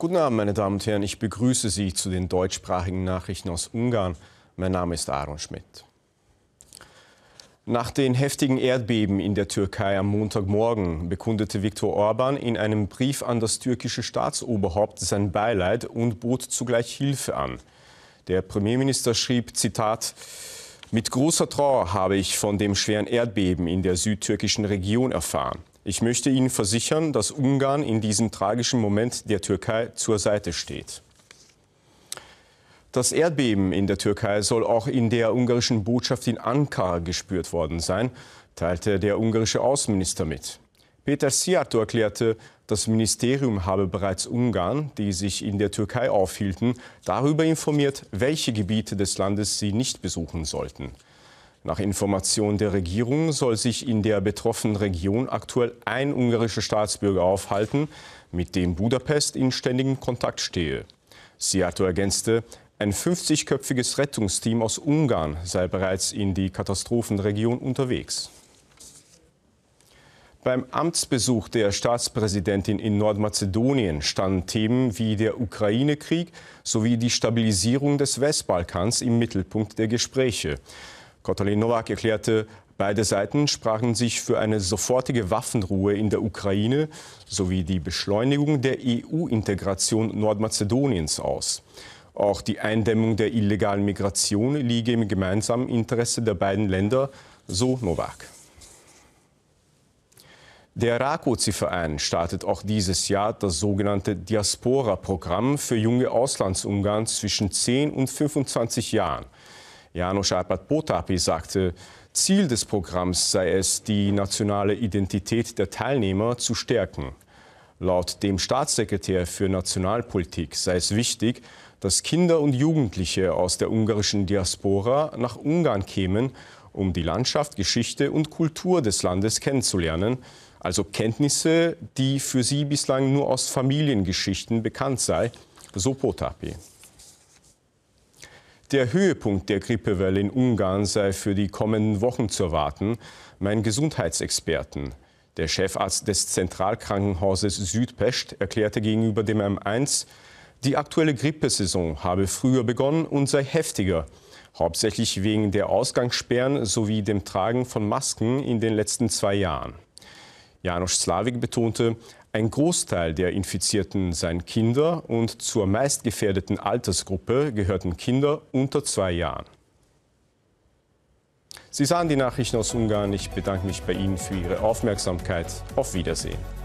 Guten Abend, meine Damen und Herren. Ich begrüße Sie zu den deutschsprachigen Nachrichten aus Ungarn. Mein Name ist Aaron Schmidt. Nach den heftigen Erdbeben in der Türkei am Montagmorgen bekundete Viktor Orban in einem Brief an das türkische Staatsoberhaupt sein Beileid und bot zugleich Hilfe an. Der Premierminister schrieb, Zitat, mit großer Trauer habe ich von dem schweren Erdbeben in der südtürkischen Region erfahren. Ich möchte Ihnen versichern, dass Ungarn in diesem tragischen Moment der Türkei zur Seite steht. Das Erdbeben in der Türkei soll auch in der ungarischen Botschaft in Ankara gespürt worden sein, teilte der ungarische Außenminister mit. Peter Siato erklärte, das Ministerium habe bereits Ungarn, die sich in der Türkei aufhielten, darüber informiert, welche Gebiete des Landes sie nicht besuchen sollten. Nach Informationen der Regierung soll sich in der betroffenen Region aktuell ein ungarischer Staatsbürger aufhalten, mit dem Budapest in ständigem Kontakt stehe. Seato ergänzte, ein 50-köpfiges Rettungsteam aus Ungarn sei bereits in die Katastrophenregion unterwegs. Beim Amtsbesuch der Staatspräsidentin in Nordmazedonien standen Themen wie der Ukraine-Krieg sowie die Stabilisierung des Westbalkans im Mittelpunkt der Gespräche. Kotalin Nowak erklärte, beide Seiten sprachen sich für eine sofortige Waffenruhe in der Ukraine sowie die Beschleunigung der EU-Integration Nordmazedoniens aus. Auch die Eindämmung der illegalen Migration liege im gemeinsamen Interesse der beiden Länder, so Nowak. Der Rakozi-Verein startet auch dieses Jahr das sogenannte Diaspora-Programm für junge Auslandsungarn zwischen 10 und 25 Jahren. Janusz Arpad-Potapi sagte, Ziel des Programms sei es, die nationale Identität der Teilnehmer zu stärken. Laut dem Staatssekretär für Nationalpolitik sei es wichtig, dass Kinder und Jugendliche aus der ungarischen Diaspora nach Ungarn kämen, um die Landschaft, Geschichte und Kultur des Landes kennenzulernen, also Kenntnisse, die für sie bislang nur aus Familiengeschichten bekannt sei, so Potapi. Der Höhepunkt der Grippewelle in Ungarn sei für die kommenden Wochen zu erwarten, meinen Gesundheitsexperten. Der Chefarzt des Zentralkrankenhauses Südpest erklärte gegenüber dem M1, die aktuelle Grippesaison habe früher begonnen und sei heftiger, hauptsächlich wegen der Ausgangssperren sowie dem Tragen von Masken in den letzten zwei Jahren. Janusz Slavik betonte, ein Großteil der Infizierten seien Kinder und zur meistgefährdeten Altersgruppe gehörten Kinder unter zwei Jahren. Sie sahen die Nachrichten aus Ungarn. Ich bedanke mich bei Ihnen für Ihre Aufmerksamkeit. Auf Wiedersehen.